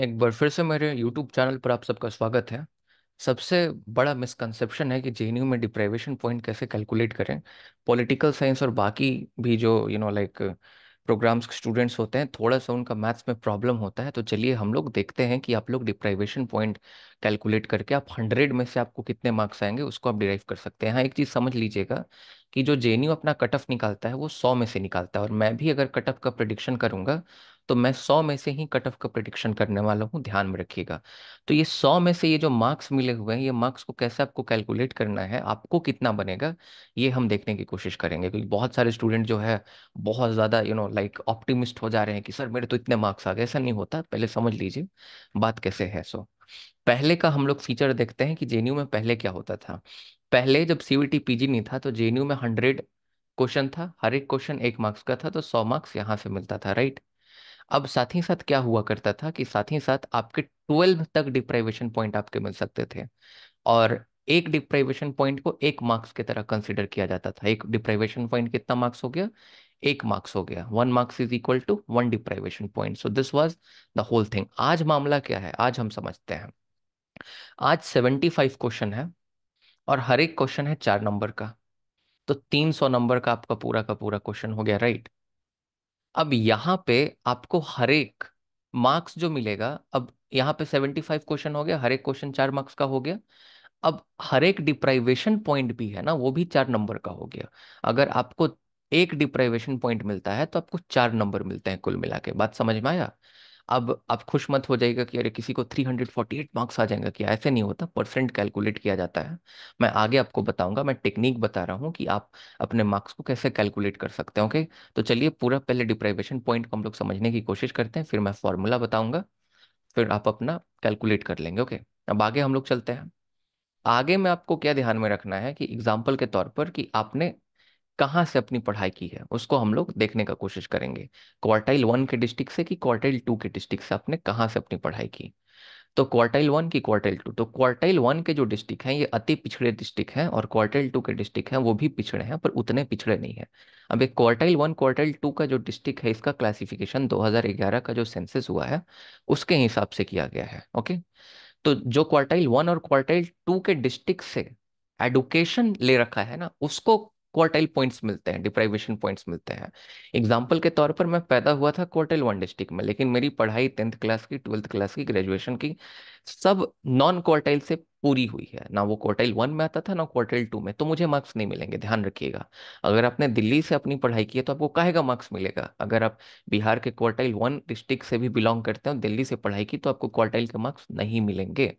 एक बार फिर से मेरे यूट्यूब चैनल पर आप सबका स्वागत है सबसे बड़ा मिसकंसेप्शन है कि जे में डिप्राइवेशन पॉइंट कैसे कैलकुलेट करें पॉलिटिकल साइंस और बाकी भी जो यू नो लाइक प्रोग्राम्स के स्टूडेंट्स होते हैं थोड़ा सा उनका मैथ्स में प्रॉब्लम होता है तो चलिए हम लोग देखते हैं कि आप लोग डिप्राइवेशन पॉइंट कैलकुलेट करके आप हंड्रेड में से आपको कितने मार्क्स आएंगे उसको आप डिराइव कर सकते हैं हाँ एक चीज़ समझ लीजिएगा कि जो जे अपना कट ऑफ निकालता है वो सौ में से निकालता है और मैं भी अगर कट ऑफ का प्रडिक्शन करूँगा तो मैं सौ में से ही कट ऑफ का प्रिडिक्शन करने वाला हूँ ध्यान में रखिएगा तो ये सौ में से ये जो मार्क्स मिले हुए हैं ये मार्क्स को कैसे आपको कैलकुलेट करना है आपको कितना बनेगा ये हम देखने की कोशिश करेंगे क्योंकि बहुत सारे स्टूडेंट जो है बहुत ज़्यादा यू नो लाइक ऑप्टिमिस्ट हो जा रहे हैं कि सर मेरे तो इतने मार्क्स आ गए ऐसा नहीं होता पहले समझ लीजिए बात कैसे है सो पहले का हम लोग फीचर देखते हैं कि जेएनयू में पहले क्या होता था पहले जब सीवीटी पीजी नहीं था तो जेएनयू में हंड्रेड क्वेश्चन था हर एक क्वेश्चन एक मार्क्स का था तो सौ मार्क्स यहाँ से मिलता था राइट अब साथ ही साथ क्या हुआ करता था कि साथ ही साथ आपके ट्वेल्व तक डिप्राइवेशन पॉइंट आपके मिल सकते थे और एक डिप्राइवेशन पॉइंट को एक मार्क्स की तरह कंसिडर किया जाता था एक डिप्राइवेशन पॉइंट कितना मार्क्स हो गया एक मार्क्स हो गया one marks is equal to one deprivation point so this was the whole thing आज मामला क्या है आज हम समझते हैं आज सेवेंटी फाइव क्वेश्चन है और हर एक क्वेश्चन है चार नंबर का तो तीन सौ नंबर का आपका पूरा का पूरा क्वेश्चन हो गया राइट right? अब यहाँ पे आपको हर एक मार्क्स जो मिलेगा अब यहाँ पे सेवेंटी फाइव क्वेश्चन हो गया हर एक क्वेश्चन चार मार्क्स का हो गया अब हर एक डिप्राइवेशन पॉइंट भी है ना वो भी चार नंबर का हो गया अगर आपको एक डिप्राइवेशन पॉइंट मिलता है तो आपको चार नंबर मिलते हैं कुल मिला के बात समझ में आया अब आप खुश मत हो जाएगा कि अरे किसी को 348 मार्क्स आ जाएगा कि ऐसे नहीं होता परसेंट कैलकुलेट किया जाता है मैं आगे आपको बताऊंगा मैं टेक्निक बता रहा हूँ कि आप अपने मार्क्स को कैसे कैलकुलेट कर सकते हैं ओके तो चलिए पूरा पहले डिप्राइवेशन पॉइंट को हम लोग समझने की कोशिश करते हैं फिर मैं फॉर्मूला बताऊंगा फिर आप अपना कैलकुलेट कर लेंगे ओके अब आगे हम लोग चलते हैं आगे में आपको क्या ध्यान में रखना है कि एग्जाम्पल के तौर पर कि आपने कहाँ से अपनी पढ़ाई की है उसको हम लोग देखने का कोशिश करेंगे क्वार्टाइल वन के डिस्ट्रिक्ट से कि क्वार्टाइल टू के डिस्ट्रिक्ट से आपने कहाँ से अपनी पढ़ाई की तो क्वार्टाइल वन की क्वार्टाइल टू तो क्वार्टाइल वन के जो डिस्ट्रिक्ट हैं ये अति पिछड़े डिस्ट्रिक्ट हैं और क्वार्टाइल टू के डिस्ट्रिक्ट हैं वो भी पिछड़े हैं पर उतने पिछड़े नहीं है अब एक क्वार्टाइल वन क्वार्टाइल टू का जो डिस्ट्रिक्ट है इसका क्लासिफिकेशन 2011 का जो सेंसस हुआ है उसके हिसाब से किया गया है ओके तो जो क्वार्टाइल वन और क्वार्टाइल टू के डिस्ट्रिक्ट से एडुकेशन ले रखा है ना उसको क्वार्टाइल पॉइंट्स मिलते हैं डिप्राइवेशन पॉइंट्स मिलते हैं एग्जाम्पल के तौर पर मैं पैदा हुआ था क्वार्टाइल वन डिस्ट्रिक्ट में लेकिन मेरी पढ़ाई टेंथ क्लास की ट्वेल्थ क्लास की ग्रेजुएशन की सब नॉन क्वार्टाइल से पूरी हुई है ना वो क्वार्टाइल वन में आता था ना क्वार्टाइल टू में तो मुझे मार्क्स नहीं मिलेंगे ध्यान रखिएगा अगर आपने दिल्ली से अपनी पढ़ाई की है तो आपको कहेगा मार्क्स मिलेगा अगर आप बिहार के क्वार्टाइल वन डिस्ट्रिक्ट से भी बिलोंग करते हैं दिल्ली से पढ़ाई की तो आपको क्वार्टाइल के मार्क्स नहीं मिलेंगे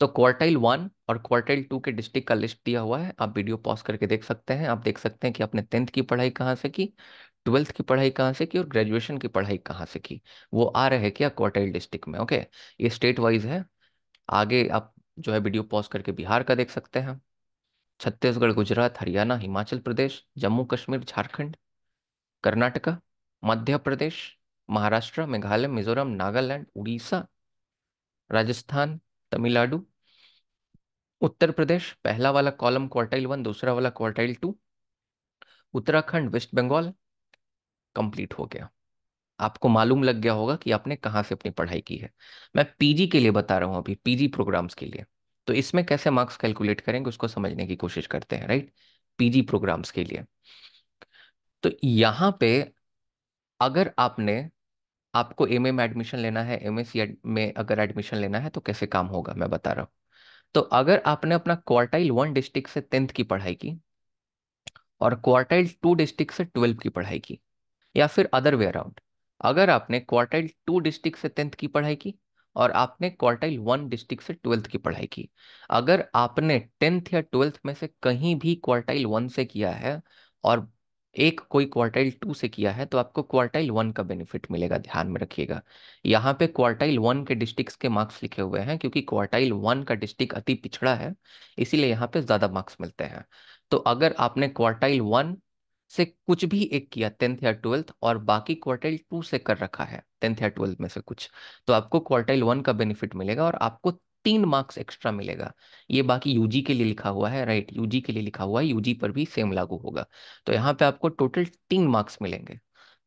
तो क्वार्टाइल वन और क्वार्टाइल टू के डिस्ट्रिक्ट का लिस्ट दिया हुआ है आप वीडियो पॉज करके देख सकते हैं आप देख सकते हैं कि आपने टेंथ की पढ़ाई कहाँ से की ट्वेल्थ की पढ़ाई कहाँ से की और ग्रेजुएशन की पढ़ाई कहाँ से की वो आ रहे हैं क्या क्वार्टाइल डिस्ट्रिक्ट में ओके ये स्टेट वाइज है आगे आप जो है वीडियो पॉज करके बिहार का देख सकते हैं छत्तीसगढ़ गुजरात हरियाणा हिमाचल प्रदेश जम्मू कश्मीर झारखंड कर्नाटका मध्य प्रदेश महाराष्ट्र मेघालय मिजोरम नागालैंड उड़ीसा राजस्थान तमिलनाडु उत्तर प्रदेश पहला वाला कॉलम क्वार्टाइल वन दूसरा वाला quartile two Uttarakhand West Bengal complete हो गया आपको मालूम लग गया होगा कि आपने कहाँ से अपनी पढ़ाई की है मैं पीजी के लिए बता रहा हूँ अभी पीजी प्रोग्राम्स के लिए तो इसमें कैसे मार्क्स कैलकुलेट करेंगे उसको समझने की कोशिश करते हैं राइट पीजी प्रोग्राम्स के लिए तो यहाँ पे अगर आपने आपको एम में एडमिशन लेना है एम में अगर एडमिशन लेना है तो कैसे काम होगा मैं बता रहा हूँ तो अगर आपने अपना क्वार्टाइल वन डिस्ट्रिक्ट से टेंथ की पढ़ाई की और क्वार्टाइल टू डिस्ट्रिक्ट से ट्वेल्व की पढ़ाई की या फिर अदर वे अराउंड अगर आपने क्वार्टाइल टू डिस्ट्रिक्ट से टेंथ की पढ़ाई की और आपने क्वार्टाइल वन डिस्ट्रिक्ट से ट्वेल्थ की पढ़ाई की अगर आपने टेंथ या ट्वेल्थ में से कहीं भी क्वार्टाइल वन से किया है और एक कोई क्वार्टाइल टू से किया है तो आपको क्वार्टाइल वन का बेनिफिट मिलेगा ध्यान में रखिएगा यहाँ पे क्वार्टाइल वन के डिस्ट्रिक्ट के मार्क्स लिखे हुए हैं क्योंकि क्वार्टाइल वन का डिस्ट्रिक्ट अति पिछड़ा है इसीलिए यहाँ पे ज़्यादा मार्क्स मिलते हैं तो अगर आपने क्वार्टाइल वन से कुछ भी एक किया टेंथ या ट्वेल्थ और बाकी क्वार्टाइल टू से कर रखा है टेंथ या ट्वेल्थ में से कुछ तो आपको क्वार्टाइल वन का बेनिफिट मिलेगा और आपको तीन मार्क्स एक्स्ट्रा मिलेगा ये बाकी यूजी के लिए लिखा हुआ है राइट यूजी के लिए लिखा हुआ है यूजी पर भी सेम लागू होगा तो यहाँ पे आपको टोटल तीन मार्क्स मिलेंगे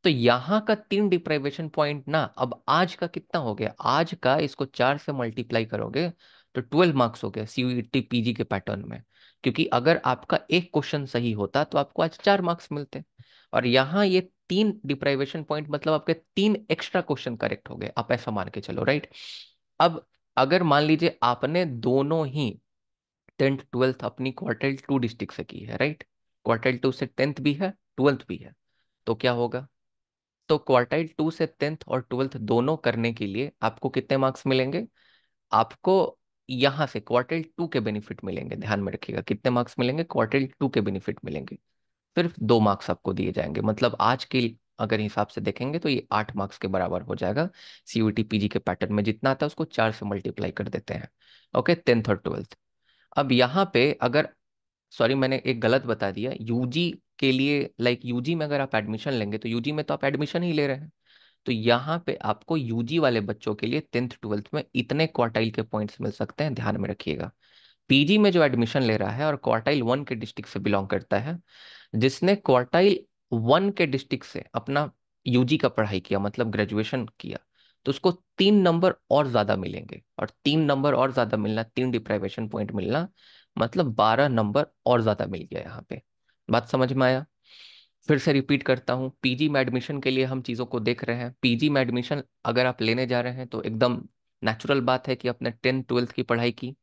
तो यहाँ का तीन डिप्राइवेशन पॉइंट ना अब आज का कितना हो गया आज का इसको चार से मल्टीप्लाई करोगे तो ट्वेल्व मार्क्स हो गया सीयूईटी पीजी e के पैटर्न में क्योंकि अगर आपका एक क्वेश्चन सही होता तो आपको आज चार मार्क्स मिलते और यहाँ ये तीन डिप्राइवेशन पॉइंट मतलब आपके तीन एक्स्ट्रा क्वेश्चन करेक्ट हो गए आप ऐसा मान के चलो राइट अब अगर मान लीजिए आपने दोनों ही टेंथ ट्वेल्थ अपनी क्वार्टर टू डिस्ट्रिक्ट से की है राइट क्वार्टर टू से टेंथ भी है ट्वेल्थ भी है तो क्या होगा तो क्वार्टल टू से टेंथ और ट्वेल्थ दोनों करने के लिए आपको कितने मार्क्स मिलेंगे आपको यहाँ से क्वार्टल टू के बेनिफिट मिलेंगे ध्यान में रखिएगा कितने मार्क्स मिलेंगे क्वार्टल टू के बेनिफिट मिलेंगे सिर्फ दो मार्क्स आपको दिए जाएंगे मतलब आज के अगर हिसाब से देखेंगे तो ये आठ मार्क्स के बराबर हो जाएगा सीयूटी पीजी के पैटर्न में जितना आता है उसको चार से मल्टीप्लाई कर देते हैं ओके टेंथ और ट्वेल्थ अब यहाँ पे अगर सॉरी मैंने एक गलत बता दिया यूजी के लिए लाइक यूजी में अगर आप एडमिशन लेंगे तो यूजी में तो आप एडमिशन ही ले रहे हैं तो यहाँ पे आपको यूजी वाले बच्चों के लिए टेंथ ट्वेल्थ में इतने क्वार्टाइल के पॉइंट्स मिल सकते हैं ध्यान में रखिएगा पीजी में जो एडमिशन ले रहा है और क्वार्टाइल वन के डिस्ट्रिक्ट से बिलोंग करता है जिसने क्वार्टाइल वन के डिस्ट्रिक्ट से अपना यूजी का पढ़ाई किया मतलब ग्रेजुएशन किया तो उसको तीन नंबर और ज़्यादा मिलेंगे और तीन नंबर और ज़्यादा मिलना तीन डिप्राइवेशन पॉइंट मिलना मतलब बारह नंबर और ज़्यादा मिल गया यहाँ पे बात समझ में आया फिर से रिपीट करता हूँ पीजी में एडमिशन के लिए हम चीज़ों को देख रहे हैं पीजी में एडमिशन अगर आप लेने जा रहे हैं तो एकदम नेचुरल बात है कि आपने टेंथ ट्वेल्थ की पढ़ाई की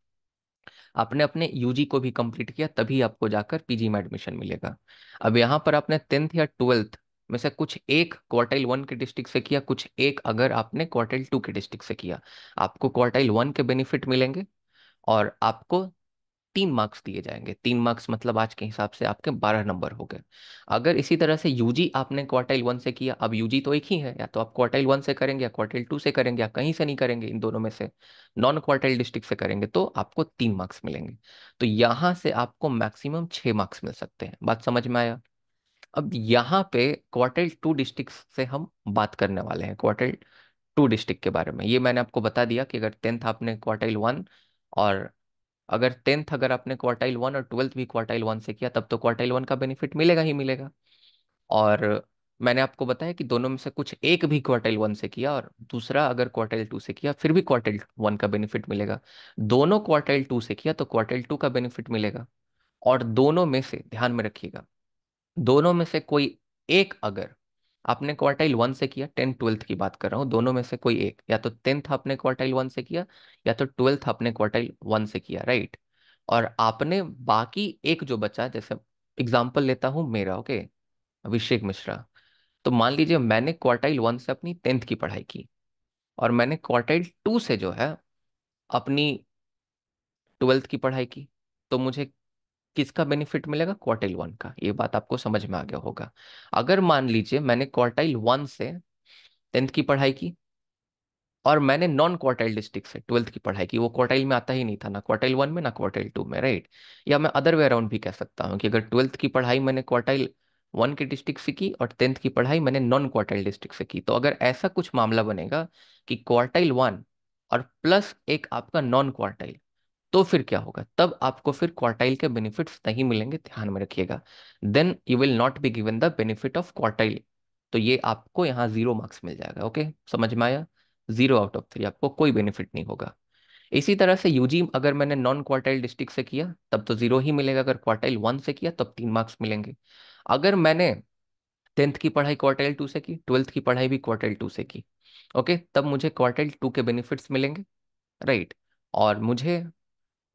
आपने अपने यूजी को भी कंप्लीट किया तभी आपको जाकर पीजी में एडमिशन मिलेगा अब यहाँ पर आपने टेंथ या ट्वेल्थ में से कुछ एक क्वार्टाइल वन के डिस्ट्रिक्ट से किया कुछ एक अगर आपने क्वार्टाइल टू के डिस्ट्रिक्ट से किया आपको क्वार्टाइल वन के बेनिफिट मिलेंगे और आपको तीन मार्क्स दिए जाएंगे तीन मार्क्स मतलब आज के हिसाब से आपके बारह नंबर हो गए अगर इसी तरह से यूजी आपने क्वार्टाइल वन से किया अब यूजी तो एक ही है या तो आप क्वार्टाइल वन से करेंगे या क्वार्टाइल टू से करेंगे या कहीं से नहीं करेंगे इन दोनों में से नॉन क्वार्टाइल डिस्ट्रिक्ट से करेंगे तो आपको तीन मार्क्स मिलेंगे तो यहाँ से आपको मैक्सिमम छः मार्क्स मिल सकते हैं बात समझ में आया अब यहाँ पे क्वार्टाइल टू डिस्ट्रिक्ट से हम बात करने वाले हैं क्वार्टाइल टू डिस्ट्रिक्ट के बारे में ये मैंने आपको बता दिया कि अगर टेंथ आपने क्वार्टाइल वन और अगर टेंथ अगर आपने क्वार्टाइल वन और ट्वेल्थ भी क्वार्टाइल वन से किया तब तो क्वार्टाइल वन का बेनिफिट मिलेगा ही मिलेगा और मैंने आपको बताया कि दोनों में से कुछ एक भी क्वार्टाइल वन से किया और दूसरा अगर क्वार्टाइल टू से किया फिर भी क्वार्टाइल वन का बेनिफिट मिलेगा दोनों क्वार्टाइल टू से किया तो क्वार्टाइल टू का बेनिफिट मिलेगा और दोनों में से ध्यान में रखिएगा दोनों में से कोई एक अगर आपने क्वार्टाइल वन से किया टेंथ ट्वेल्थ की बात कर रहा हूँ दोनों में से कोई एक या तो टेंथ आपने क्वार्टाइल वन से किया या तो ट्वेल्थ आपने क्वार्टाइल वन से किया राइट और आपने बाकी एक जो बचा जैसे एग्जाम्पल लेता हूँ मेरा ओके अभिषेक मिश्रा तो मान लीजिए मैंने क्वार्टाइल वन से अपनी टेंथ की पढ़ाई की और मैंने क्वार्टाइल टू से जो है अपनी ट्वेल्थ की पढ़ाई की तो मुझे किसका बेनिफिट मिलेगा क्वार्टाइल वन का ये बात आपको समझ में आ गया होगा अगर मान लीजिए मैंने क्वार्टाइल वन से टेंथ की पढ़ाई की और मैंने नॉन क्वार्टाइल डिस्ट्रिक्ट से ट्वेल्थ की पढ़ाई की वो क्वार्टाइल में आता ही नहीं था ना क्वार्टाइल वन में ना क्वार्टाइल टू में राइट या मैं अदर वे अराउंड भी कह सकता हूँ कि अगर ट्वेल्थ की पढ़ाई मैंने क्वार्टाइल वन के डिस्ट्रिक्ट से की और टेंथ की पढ़ाई मैंने नॉन क्वार्टाइल डिस्ट्रिक्ट से की तो अगर ऐसा कुछ मामला बनेगा कि क्वार्टाइल वन और प्लस एक आपका नॉन क्वार्टाइल तो फिर क्या होगा तब आपको फिर क्वार्टाइल के बेनिफिट्स नहीं मिलेंगे ध्यान में रखिएगा then you will not be given the benefit of quartile तो ये आपको यहाँ जीरो मार्क्स मिल जाएगा ओके समझ में आया जीरो आउट ऑफ थ्री आपको कोई बेनिफिट नहीं होगा इसी तरह से यूजी अगर मैंने नॉन क्वार्टाइल डिस्ट्रिक्ट से किया तब तो जीरो ही मिलेगा अगर क्वार्टाइल वन से किया तब तीन मार्क्स मिलेंगे अगर मैंने टेंथ की पढ़ाई क्वार्टाइल टू से की ट्वेल्थ की पढ़ाई भी क्वार्टाइल टू से की ओके तब मुझे क्वार्टाइल टू के बेनिफिट्स मिलेंगे राइट और मुझे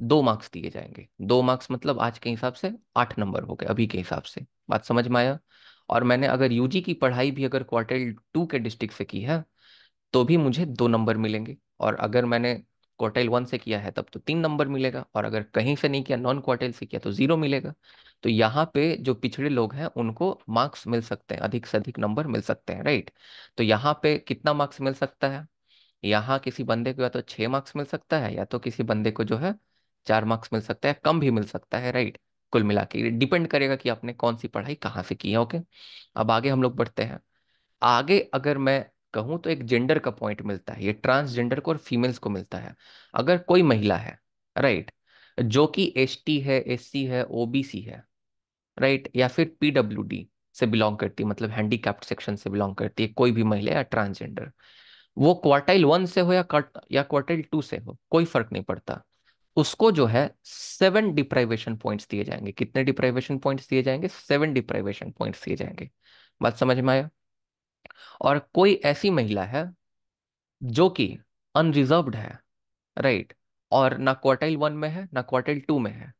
दो मार्क्स दिए जाएंगे दो मार्क्स मतलब आज के हिसाब से आठ नंबर हो गए अभी के हिसाब से बात समझ में आया और मैंने अगर यूजी की पढ़ाई भी अगर क्वार्टल टू के डिस्ट्रिक्ट से की है तो भी मुझे दो नंबर मिलेंगे और अगर मैंने क्वार्टल वन से किया है तब तो तीन नंबर मिलेगा और अगर कहीं से नहीं किया नॉन क्वार्टल से किया तो जीरो मिलेगा तो यहाँ पे जो पिछड़े लोग हैं उनको मार्क्स मिल सकते हैं अधिक से अधिक नंबर मिल सकते हैं राइट तो यहाँ पे कितना मार्क्स मिल सकता है यहाँ किसी बंदे को या तो छह मार्क्स मिल सकता है या तो किसी बंदे को जो है चार मार्क्स मिल सकता है कम भी मिल सकता है राइट कुल मिला के डिपेंड करेगा कि आपने कौन सी पढ़ाई कहाँ से की है ओके अब आगे हम लोग बढ़ते हैं आगे अगर मैं कहूँ तो एक जेंडर का पॉइंट मिलता है ये ट्रांसजेंडर को और फीमेल्स को मिलता है अगर कोई महिला है राइट जो कि एस है एस है ओ है राइट या फिर पी से बिलोंग करती है मतलब हैंडीकैप्ट सेक्शन से बिलोंग करती है कोई भी महिला या ट्रांसजेंडर वो क्वार्टाइल वन से हो या या क्वार्टाइल टू से हो कोई फर्क नहीं पड़ता उसको जो है सेवन डिप्राइवेशन पॉइंट्स दिए जाएंगे कितने डिप्राइवेशन पॉइंट्स दिए जाएंगे सेवन डिप्राइवेशन पॉइंट्स दिए जाएंगे बात समझ में आया और कोई ऐसी महिला है जो कि अनरिजर्व्ड है राइट और ना क्वार्टाइल वन में है ना क्वार्टाइल टू में है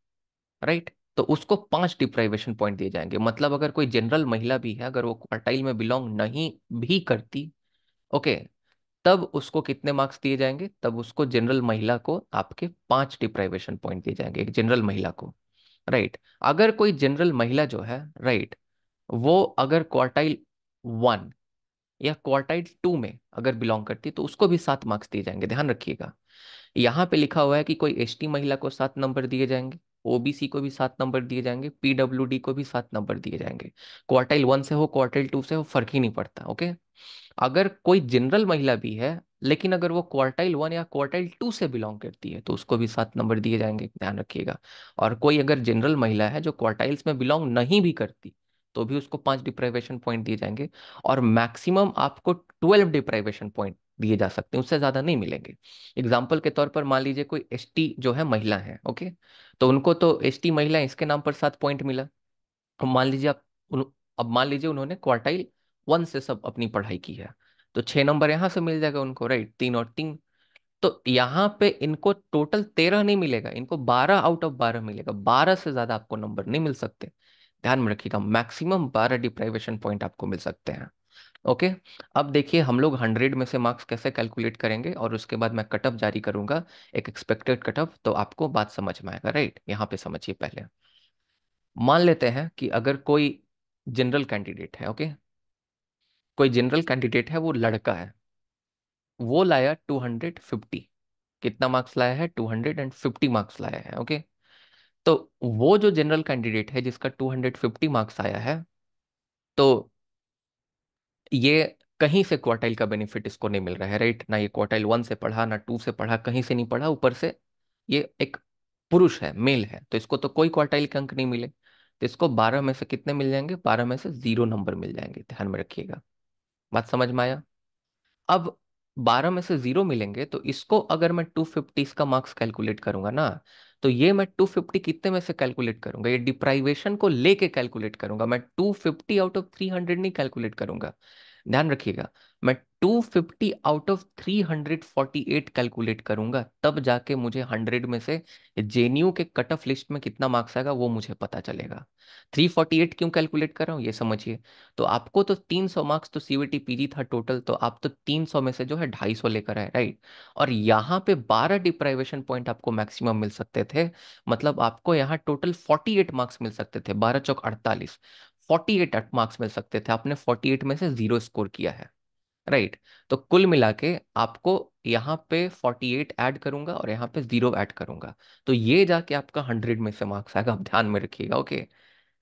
राइट तो उसको पांच डिप्राइवेशन पॉइंट दिए जाएंगे मतलब अगर कोई जनरल महिला भी है अगर वो क्वार्टाइल में बिलोंग नहीं भी करती ओके तब उसको कितने मार्क्स दिए जाएंगे तब उसको जनरल महिला को आपके पांच डिप्राइवेशन पॉइंट दिए जाएंगे एक जनरल महिला को राइट अगर कोई जनरल महिला जो है राइट वो अगर क्वार्टाइल वन या क्वार्टाइल टू में अगर बिलोंग करती तो उसको भी सात मार्क्स दिए जाएंगे ध्यान रखिएगा यहाँ पे लिखा हुआ है कि कोई एसटी महिला को सात नंबर दिए जाएंगे ओबीसी को भी सात नंबर दिए जाएंगे पीडब्ल्यूडी को भी सात नंबर दिए जाएंगे क्वार्टाइल वन से हो क्वार्टाइल टू से हो फर्क ही नहीं पड़ता ओके अगर कोई जनरल महिला भी है लेकिन अगर वो क्वार्टाइल वन या क्वार्टाइल टू से बिलोंग करती है तो उसको भी सात नंबर दिए जाएंगे ध्यान रखिएगा और कोई अगर जनरल महिला है जो क्वार्टाइल्स में बिलोंग नहीं भी करती तो भी उसको पांच डिप्राइवेशन पॉइंट दिए जाएंगे और मैक्सिमम आपको ट्वेल्व डिप्राइवेशन पॉइंट दिए जा सकते हैं उससे ज़्यादा नहीं मिलेंगे एग्जाम्पल के तौर पर मान लीजिए कोई एस जो है महिला है ओके तो उनको तो एस महिला इसके नाम पर सात पॉइंट मिला अब मान लीजिए आप अब मान लीजिए उन्होंने क्वार्टाइल वन से सब अपनी पढ़ाई की है तो छह नंबर यहाँ से मिल जाएगा उनको राइट तीन और तीन तो यहाँ पे इनको टोटल तेरह नहीं मिलेगा इनको बारह आउट ऑफ बारह मिलेगा बारह से ज़्यादा आपको नंबर नहीं मिल सकते ध्यान में रखिएगा मैक्सिमम बारह डिप्राइवेशन पॉइंट आपको मिल सकते हैं ओके अब देखिए हम लोग हंड्रेड में से मार्क्स कैसे कैलकुलेट करेंगे और उसके बाद मैं कटअप जारी करूंगा एक एक्सपेक्टेड कटअप तो आपको बात समझ में आएगा राइट यहाँ पे समझिए पहले मान लेते हैं कि अगर कोई जनरल कैंडिडेट है ओके कोई जनरल कैंडिडेट है वो लड़का है वो लाया 250 कितना मार्क्स लाया है 250 मार्क्स लाया है ओके तो वो जो जनरल कैंडिडेट है जिसका 250 मार्क्स आया है तो ये कहीं से क्वार्टाइल का बेनिफिट इसको नहीं मिल रहा है राइट ना ये क्वार्टाइल वन से पढ़ा ना टू से पढ़ा कहीं से नहीं पढ़ा ऊपर से ये एक पुरुष है मेल है तो इसको तो कोई क्वार्टाइल के अंक नहीं मिले तो इसको बारह में से कितने मिल जाएंगे बारह में से जीरो नंबर मिल जाएंगे ध्यान में रखिएगा बात समझ में आया अब बारह में से जीरो मिलेंगे तो इसको अगर मैं टू फिफ्टी इसका मार्क्स कैलकुलेट करूंगा ना तो ये मैं टू फिफ्टी कितने में से कैलकुलेट करूंगा ये डिप्राइवेशन को लेके कैलकुलेट करूंगा मैं two fifty out of three hundred नहीं कैलकुलेट करूंगा ध्यान रखिएगा मैं 250 आउट ऑफ 348 कैलकुलेट करूंगा तब जाके मुझे 100 में से जेएनयू के कट ऑफ लिस्ट में कितना मार्क्स आएगा वो मुझे पता चलेगा 348 क्यों कैलकुलेट कर रहा हूँ ये समझिए तो आपको तो 300 मार्क्स तो सीवीटी पीजी था टोटल तो आप तो 300 में से जो है 250 लेकर आए राइट और यहाँ पे 12 डिप्राइवेशन पॉइंट आपको मैक्सिमम मिल सकते थे मतलब आपको यहाँ टोटल 48 मार्क्स मिल सकते थे बारह चौक अड़तालीस फोर्टी एट अट मार्क्स मिल सकते थे आपने फोर्टी एट में से जीरो स्कोर किया है राइट तो कुल मिला के आपको यहाँ पे फोर्टी एट ऐड करूंगा और यहाँ पे जीरो ऐड करूंगा तो ये जाके आपका हंड्रेड में से मार्क्स आएगा आप ध्यान में रखिएगा ओके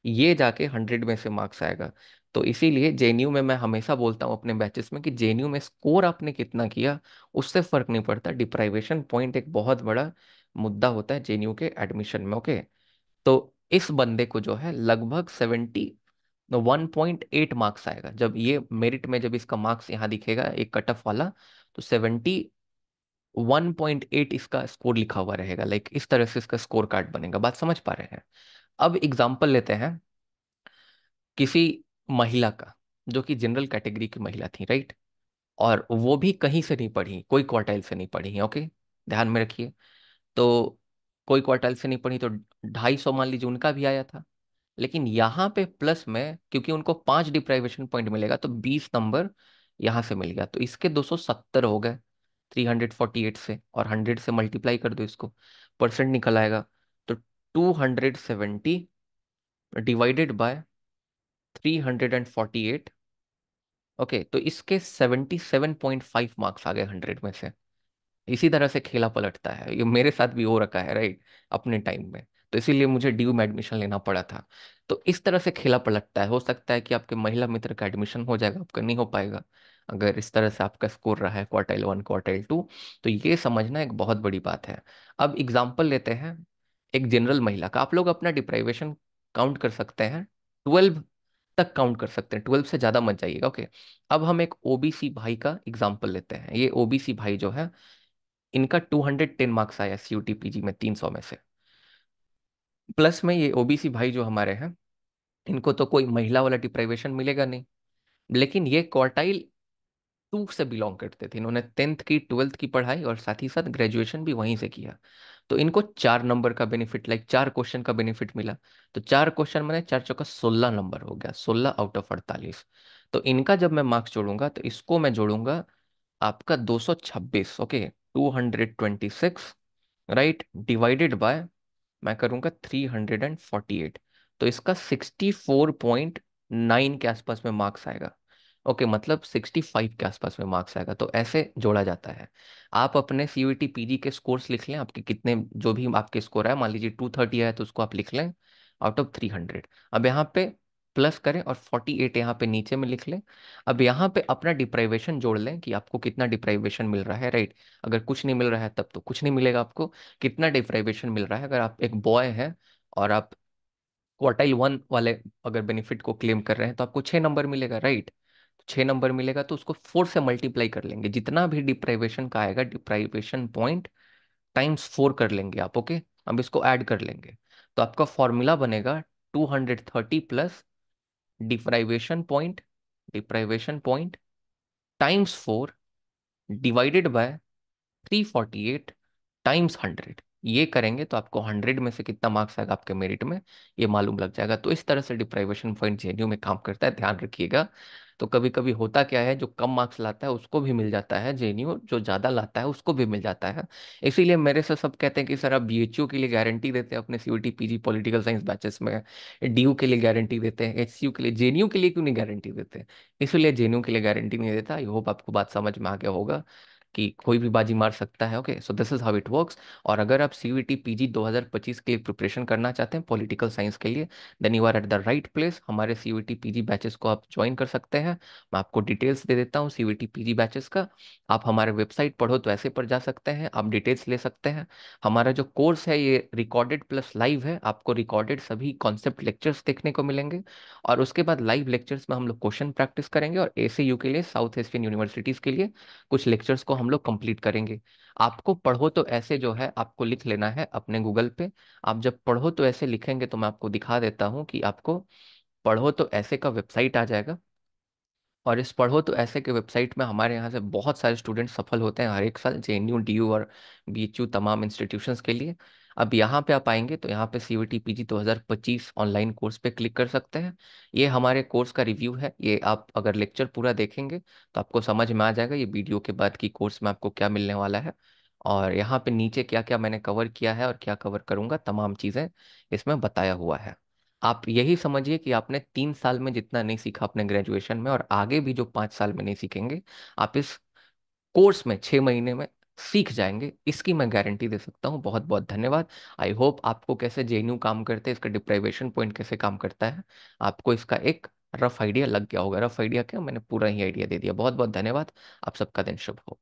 ये जाके हंड्रेड में से मार्क्स आएगा तो इसीलिए जे में मैं हमेशा बोलता हूँ अपने बैचेस में कि जे में स्कोर आपने कितना किया उससे फर्क नहीं पड़ता डिप्राइवेशन पॉइंट एक बहुत बड़ा मुद्दा होता है जे के एडमिशन में ओके तो इस बंदे को जो है लगभग seventy one point eight marks आएगा जब ये मेरिट में जब इसका मार्क्स यहाँ दिखेगा एक कट ऑफ वाला तो सेवेंटी वन पॉइंट एट इसका स्कोर लिखा हुआ रहेगा लाइक इस तरह से इसका स्कोर कार्ड बनेगा बात समझ पा रहे हैं अब एग्जाम्पल लेते हैं किसी महिला का जो कि जनरल कैटेगरी की महिला थी राइट और वो भी कहीं से नहीं पढ़ी कोई क्वार्टाइल से नहीं पढ़ी ओके ध्यान में रखिए तो कोई क्वार्टाइल से नहीं पढ़ी तो ढाई सौ मान लीजिए उनका भी आया था लेकिन यहाँ पे प्लस में क्योंकि उनको पांच डिप्राइवेशन पॉइंट मिलेगा तो बीस नंबर यहाँ से मिल गया तो इसके दो सौ सत्तर हो गए थ्री हंड्रेड फोर्टी एट से और हंड्रेड से मल्टीप्लाई कर दो इसको परसेंट निकल आएगा तो two hundred seventy divided by three hundred and forty eight okay तो इसके seventy seven point five marks आ गए हंड्रेड में से इसी तरह से खेला पलटता है ये मेरे साथ भी हो रखा है राइट अपने टाइम में तो इसीलिए मुझे डी में एडमिशन लेना पड़ा था तो इस तरह से खेला पलटता है हो सकता है कि आपके महिला मित्र का एडमिशन हो जाएगा आपका नहीं हो पाएगा अगर इस तरह से आपका स्कोर रहा है क्वार्टाइल वन क्वार्टाइल टू तो ये समझना एक बहुत बड़ी बात है अब एग्जाम्पल लेते हैं एक जनरल महिला का आप लोग अपना डिप्राइवेशन काउंट कर सकते हैं ट्वेल्व तक काउंट कर सकते हैं ट्वेल्व से ज़्यादा मत जाइएगा ओके अब हम एक ओबीसी भाई का एग्जाम्पल लेते हैं ये ओबीसी भाई जो है इनका टू मार्क्स आया सी यू में तीन में से प्लस में ये ओबीसी भाई जो हमारे हैं इनको तो कोई महिला वाला डिप्राइवेशन मिलेगा नहीं लेकिन ये क्वार्टाइल टू से बिलोंग करते थे इन्होंने टेंथ की ट्वेल्थ की पढ़ाई और साथ ही साथ ग्रेजुएशन भी वहीं से किया तो इनको चार नंबर का बेनिफिट लाइक चार क्वेश्चन का बेनिफिट मिला तो चार क्वेश्चन मैंने चार चौका सोलह नंबर हो गया सोलह आउट ऑफ अड़तालीस तो इनका जब मैं मार्क्स जोड़ूंगा तो इसको मैं जोड़ूंगा आपका दो सौ छब्बीस okay two hundred twenty six right divided by मैं करूंगा three hundred and forty eight तो इसका सिक्सटी फोर पॉइंट नाइन के आसपास में मार्क्स आएगा ओके okay, मतलब 65 के आसपास में मार्क्स आएगा तो ऐसे जोड़ा जाता है आप अपने सी यू पीजी के स्कोर्स लिख लें आपके कितने जो भी आपके स्कोर है मान लीजिए 230 है तो उसको आप लिख लें आउट ऑफ 300 अब यहाँ पे प्लस करें और 48 यहाँ पे नीचे में लिख लें अब यहाँ पे अपना डिप्राइवेशन जोड़ लें कि आपको कितना डिप्राइवेशन मिल रहा है राइट अगर कुछ नहीं मिल रहा है तब तो कुछ नहीं मिलेगा आपको कितना डिप्राइवेशन मिल रहा है अगर आप एक बॉय हैं और आप क्वार्टाइल वन वाले अगर बेनिफिट को क्लेम कर रहे हैं तो आपको छः नंबर मिलेगा राइट तो छः नंबर मिलेगा तो उसको फोर से मल्टीप्लाई कर लेंगे जितना भी डिप्राइवेशन का आएगा डिप्राइवेशन पॉइंट टाइम्स फोर कर लेंगे आप ओके अब इसको ऐड कर लेंगे तो आपका फॉर्मूला बनेगा 230 plus deprivation point deprivation point times 4 divided by 348 times 100 ये करेंगे तो आपको 100 में से कितना मार्क्स आएगा आपके मेरिट में ये मालूम लग जाएगा तो इस तरह से डिप्राइवेशन पॉइंट जेएनयू में काम करता है ध्यान रखिएगा तो कभी कभी होता क्या है जो कम मार्क्स लाता है उसको भी मिल जाता है जेएनयू जो ज़्यादा लाता है उसको भी मिल जाता है इसीलिए मेरे से सब कहते हैं कि सर आप बी के लिए गारंटी देते हैं अपने CUET PG political science batches में डीयू के लिए गारंटी देते हैं एच के लिए जे के लिए क्यों नहीं गारंटी देते इसलिए जेएनयू के लिए गारंटी नहीं देता आई होप आपको बात समझ में आ गया होगा कि कोई भी बाजी मार सकता है okay so this is how it works और अगर आप C V T P G दो हज़ार पच्चीस के लिए प्रिपरेशन करना चाहते हैं पॉलिटिकल साइंस के लिए then you are at the right place हमारे C V T P G batches को आप ज्वाइन कर सकते हैं मैं आपको डिटेल्स दे देता हूँ C V T P G batches का आप हमारे वेबसाइट पढ़ो तो ऐसे पर जा सकते हैं आप डिटेल्स ले सकते हैं हमारा जो कोर्स है ये रिकॉर्डेड प्लस लाइव है आपको रिकॉर्डेड सभी कॉन्सेप्ट लेक्चर्स देखने को मिलेंगे और उसके बाद लाइव लेक्चर्स में हम लोग क्वेश्चन प्रैक्टिस करेंगे और ए के लिए साउथ एशियन यूनिवर्सिटीज़ के लिए कुछ लेक्चर्स को हम लोग कंप्लीट करेंगे आपको पढ़ो तो ऐसे जो है आपको लिख लेना है अपने गूगल पे आप जब पढ़ो तो ऐसे लिखेंगे तो मैं आपको दिखा देता हूँ कि आपको पढ़ो तो ऐसे का वेबसाइट आ जाएगा और इस पढ़ो तो ऐसे के वेबसाइट में हमारे यहाँ से बहुत सारे स्टूडेंट सफल होते हैं हर एक साल J N U D U और बी एच यू तमाम इंस्टीट्यूशंस के लिए अब यहाँ पे आप आएंगे तो यहाँ पे C V T P G दो हज़ार पच्चीस ऑनलाइन कोर्स पे क्लिक कर सकते हैं ये हमारे कोर्स का रिव्यू है ये आप अगर लेक्चर पूरा देखेंगे तो आपको समझ में आ जाएगा ये वीडियो के बाद की कोर्स में आपको क्या मिलने वाला है और यहाँ पे नीचे क्या क्या मैंने कवर किया है और क्या कवर करूँगा तमाम चीज़ें इसमें बताया हुआ है आप यही समझिए कि आपने तीन साल में जितना नहीं सीखा अपने ग्रेजुएशन में और आगे भी जो पाँच साल में नहीं सीखेंगे आप इस कोर्स में छः महीने में सीख जाएंगे इसकी मैं गारंटी दे सकता हूँ बहुत बहुत धन्यवाद आई होप आपको कैसे जे काम करते हैं इसका डिप्राइवेशन पॉइंट कैसे काम करता है आपको इसका एक रफ आइडिया लग गया होगा रफ आइडिया क्या मैंने पूरा ही आइडिया दे दिया बहुत बहुत धन्यवाद आप सबका दिन शुभ हो